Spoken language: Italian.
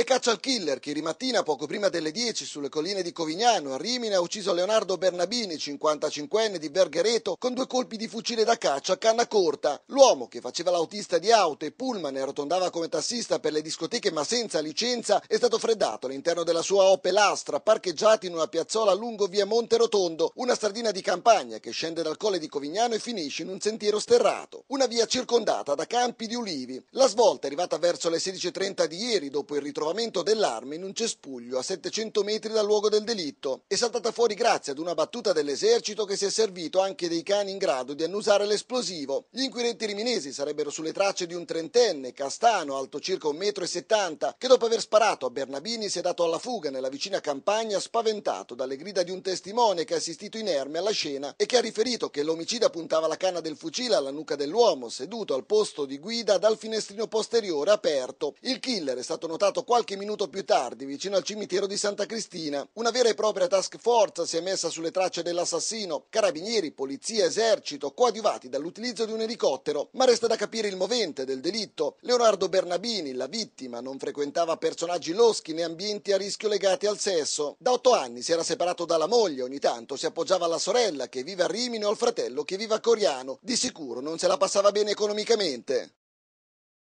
E caccia al killer che ieri mattina, poco prima delle 10, sulle colline di Covignano, a Rimini, ha ucciso Leonardo Bernabini, 55enne di Berghereto, con due colpi di fucile da caccia a canna corta. L'uomo, che faceva l'autista di auto e pullman e arrotondava come tassista per le discoteche ma senza licenza, è stato freddato all'interno della sua Opel Astra, parcheggiata in una piazzola lungo via Monte Rotondo, una stradina di campagna che scende dal colle di Covignano e finisce in un sentiero sterrato. Una via circondata da campi di ulivi. La svolta è arrivata verso le 16.30 di ieri, dopo il ritrovamento ritrovamento dell'arma in un cespuglio a 700 metri dal luogo del delitto È saltata fuori grazie ad una battuta dell'esercito che si è servito anche dei cani in grado di annusare l'esplosivo. Gli inquirenti riminesi sarebbero sulle tracce di un trentenne, castano, alto circa 1,70 m, che dopo aver sparato a Bernabini si è dato alla fuga nella vicina campagna spaventato dalle grida di un testimone che ha assistito inerme alla scena e che ha riferito che l'omicida puntava la canna del fucile alla nuca dell'uomo seduto al posto di guida dal finestrino posteriore aperto. Il killer è stato notato quasi qualche minuto più tardi, vicino al cimitero di Santa Cristina, una vera e propria task force si è messa sulle tracce dell'assassino. Carabinieri, polizia, esercito, coadiuvati dall'utilizzo di un elicottero, ma resta da capire il movente del delitto. Leonardo Bernabini, la vittima, non frequentava personaggi loschi né ambienti a rischio legati al sesso. Da otto anni si era separato dalla moglie, ogni tanto si appoggiava alla sorella che vive a Rimini o al fratello che vive a Coriano. Di sicuro non se la passava bene economicamente.